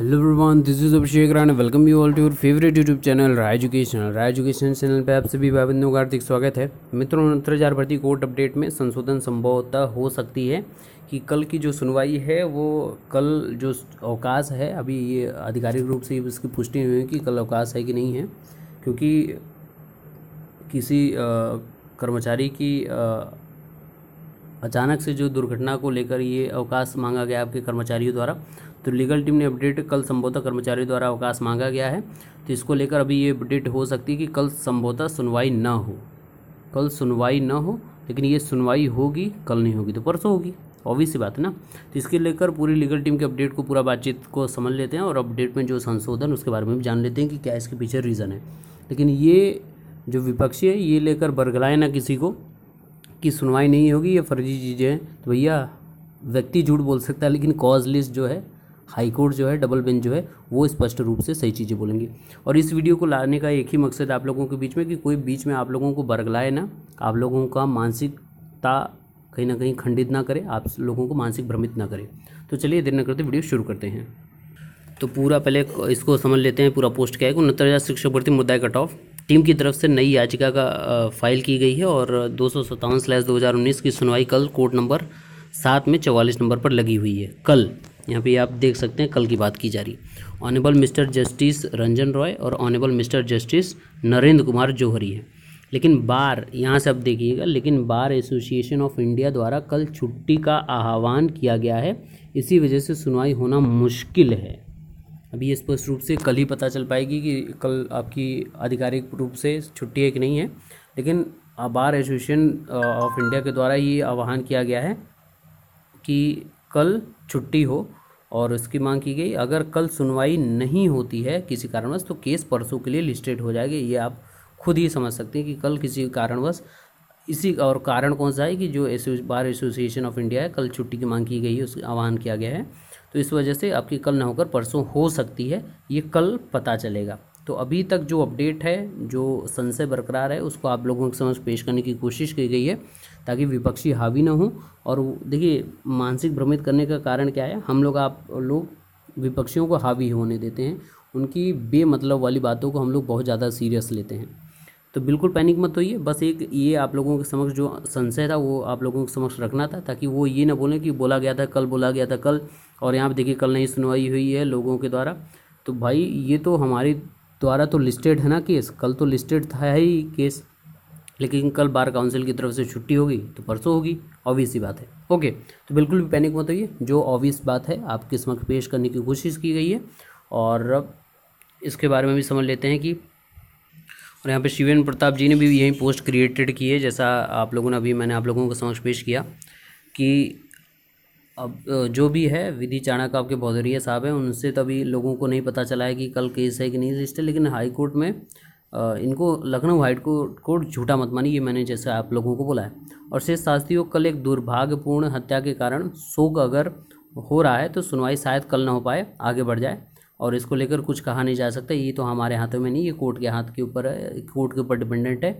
hello everyone this is Abhishek Rane welcome you all to your favourite YouTube channel Rai educational Rai education channel पे आप सभी भाई बंधुओं का हार्दिक स्वागत है मित्रों अंतरजार भर्ती कोर्ट अपडेट में संशोधन संभवतः हो सकती है कि कल की जो सुनवाई है वो कल जो अवकाश है अभी ये आधिकारिक रूप से इसकी पुष्टि हुई है कि कल अवकाश है कि नहीं है क्योंकि किसी कर्मचारी की अचानक से जो दुर्घटना को लेकर ये अवकाश मांगा गया आपके कर्मचारियों द्वारा तो लीगल टीम ने अपडेट कल संभवतः कर्मचारियों द्वारा अवकाश मांगा गया है तो इसको लेकर अभी ये अपडेट हो सकती है कि कल संभवतः सुनवाई न हो कल सुनवाई न हो लेकिन ये सुनवाई होगी कल नहीं होगी तो परसों होगी ऑब्वियस सी बात है ना तो इसके लेकर पूरी लीगल टीम के अपडेट को पूरा बातचीत को समझ लेते हैं और अपडेट में जो संशोधन उसके बारे में भी जान लेते हैं कि क्या इसके पीछे रीज़न है लेकिन ये जो विपक्षी है ये लेकर बरगलाए ना किसी को की सुनवाई नहीं होगी ये फर्जी चीज़ें हैं तो भैया व्यक्ति झूठ बोल सकता है लेकिन कॉज लिस्ट जो है हाई कोर्ट जो है डबल बेंच जो है वो स्पष्ट रूप से सही चीज़ें बोलेंगी और इस वीडियो को लाने का एक ही मकसद आप लोगों के बीच में कि कोई बीच में आप लोगों को बरगलाए ना आप लोगों का मानसिकता कहीं ना कहीं खंडित ना करे आप लोगों को मानसिक भ्रमित ना करे तो चलिए देर न करते वीडियो शुरू करते हैं तो पूरा पहले इसको समझ लेते हैं पूरा पोस्ट क्या है उनहत्तर हज़ार शिक्षक भर्ती मुद्दा कट ऑफ टीम की तरफ से नई याचिका का फाइल की गई है और दो सौ सत्तावन स्लैस दो हज़ार उन्नीस की सुनवाई कल कोर्ट नंबर सात में चवालीस नंबर पर लगी हुई है कल यहाँ पे आप देख सकते हैं कल की बात की जा रही honourable mister justice Ranjan Roy और honourable mister justice Narendra Kumar Johri हैं लेकिन बार यहाँ से आप देखिएगा लेकिन बार एसोसिएशन ऑफ इंडिया द्वारा कल छुट्टी का आह्वान किया गया है इसी वजह से सुनवाई होना मुश्किल है अभी ये स्पष्ट रूप से कल ही पता चल पाएगी कि कल आपकी आधिकारिक रूप से छुट्टी है कि नहीं है लेकिन बार एसोसिएशन ऑफ इंडिया के द्वारा ये आह्वान किया गया है कि कल छुट्टी हो और उसकी मांग की गई अगर कल सुनवाई नहीं होती है किसी कारणवश तो केस परसों के लिए लिस्टेड हो जाएगी ये आप खुद ही समझ सकते हैं कि कल किसी कारणवश इसी और कारण कौन सा है कि जो बार एसोसिएशन ऑफ इंडिया है कल छुट्टी की मांग की गई है उस आह्वान किया गया है तो इस वजह से आपकी कल ना होकर परसों हो सकती है ये कल पता चलेगा तो अभी तक जो अपडेट है जो संशय बरकरार है उसको आप लोगों के समक्ष पेश करने की कोशिश की गई है ताकि विपक्षी हावी ना हो और देखिए मानसिक भ्रमित करने का कारण क्या है हम लोग आप लोग विपक्षियों को हावी होने देते हैं उनकी बेमतलब वाली बातों को हम लोग बहुत ज़्यादा सीरियस लेते हैं तो बिल्कुल पैनिक मत होइए बस एक ये आप लोगों के समक्ष जो संशय था वो आप लोगों के समक्ष रखना था ताकि वो ये ना बोलें कि बोला गया था कल बोला गया था कल और यहाँ पर देखिए कल नहीं सुनवाई हुई है लोगों के द्वारा तो भाई ये तो हमारे द्वारा तो लिस्टेड है ना केस कल तो लिस्टेड था ही केस लेकिन कल बार काउंसिल की तरफ से छुट्टी होगी तो परसों होगी ऑब्वियस ही बात है ओके तो बिल्कुल भी पैनिक मत होइए जो ऑब्वियस बात है आपके समक्ष पेश करने की कोशिश की गई है और इसके बारे में भी समझ लेते हैं कि और यहाँ पे शिवेन प्रताप जी ने भी यही पोस्ट क्रिएटेड की है जैसा आप लोगों ने अभी मैंने आप लोगों को समझ पेश किया कि अब जो भी है विधि चाणक आपके भौदरिया साहब हैं उनसे तभी तो लोगों को नहीं पता चला है कि कल केस है कि नहीं रजिस्टर लेकिन हाई कोर्ट में इनको लखनऊ हाई कोर्ट कोर्ट झूठा मत मानी ये मैंने जैसे आप लोगों को बोला है और शेष शास्त्रियों कल एक दुर्भाग्यपूर्ण हत्या के कारण शोक अगर हो रहा है तो सुनवाई शायद कल ना हो पाए आगे बढ़ जाए और इसको लेकर कुछ कहा नहीं जा सकता ये तो हमारे हाथों में नहीं ये कोर्ट के हाथ के ऊपर है कोर्ट के ऊपर डिपेंडेंट है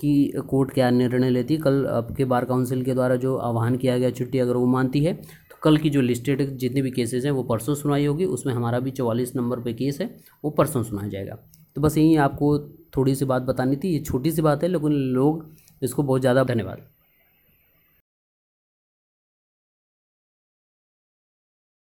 कि कोर्ट क्या निर्णय लेती है कल आपके बार काउंसिल के द्वारा जो आह्वान किया गया छुट्टी अगर वो मानती है तो कल की जो लिस्टेड जितने भी केसेज हैं वो परसों सुनाई होगी उसमें हमारा भी चौवालीस नंबर पर केस है वो परसों सुनाया जाएगा तो बस यही आपको थोड़ी सी बात बतानी थी ये छोटी सी बात है लेकिन लोग इसको बहुत ज़्यादा धन्यवाद